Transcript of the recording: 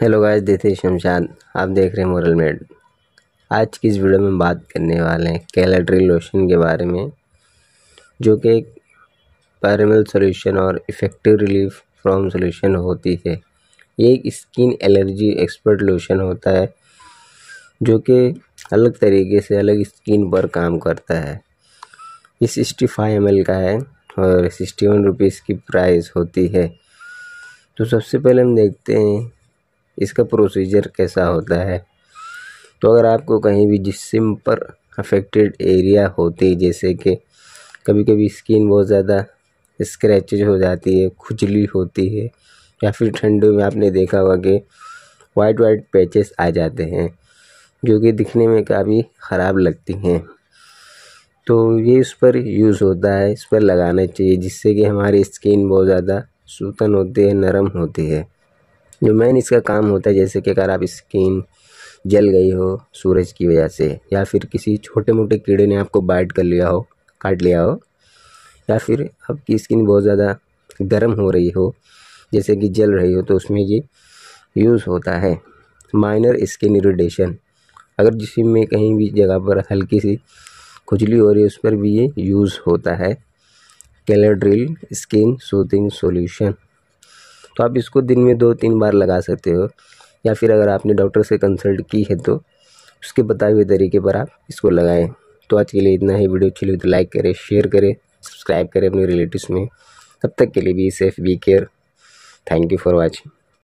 hello guys this is Shamshad आप देख रहे हैं मोरल मेड आज की इस वीडियो में बात करने वाले हैं कैलेड्रिल लोशन के बारे में जो कि एक पैरमल सोल्यूशन और इफ़ेक्टिव रिलीफ फ्रॉम सोल्यूशन होती है ये एक स्किन एलर्जी एक्सपर्ट लोशन होता है जो कि अलग तरीके से अलग स्किन पर काम करता है ये सिक्सटी फाइव एम एल का है और सिक्सटी वन रुपीज़ की प्राइस होती है तो सबसे पहले हम देखते हैं इसका प्रोसीजर कैसा होता है तो अगर आपको कहीं भी जिसम पर अफेक्टेड एरिया होती जैसे कि कभी कभी स्किन बहुत ज़्यादा स्क्रैच हो जाती है खुजली होती है या फिर ठंडों में आपने देखा होगा कि वाइट वाइट पैचेस आ जाते हैं जो कि दिखने में काफ़ी ख़राब लगती हैं तो ये इस पर यूज़ होता है इस पर लगाना चाहिए जिससे कि हमारी स्किन बहुत ज़्यादा सूतन होती है नरम होती है जो मेन इसका काम होता है जैसे कि अगर आप स्किन जल गई हो सूरज की वजह से या फिर किसी छोटे मोटे कीड़े ने आपको बाइट कर लिया हो काट लिया हो या फिर आपकी स्किन बहुत ज़्यादा गर्म हो रही हो जैसे कि जल रही हो तो उसमें ये यूज़ होता है माइनर स्किन इरीटेशन अगर जिसमें कहीं भी जगह पर हल्की सी खुजली हो रही है उस पर भी ये यूज़ होता है कैलड्रिल स्किन सूथिंग सोल्यूशन तो आप इसको दिन में दो तीन बार लगा सकते हो या फिर अगर आपने डॉक्टर से कंसल्ट की है तो उसके बताए हुए तरीके पर आप इसको लगाएं तो आज के लिए इतना ही वीडियो अच्छी लगी तो लाइक करें शेयर करें सब्सक्राइब करें अपने रिलेटिव्स में तब तक के लिए भी safe be care thank you for watching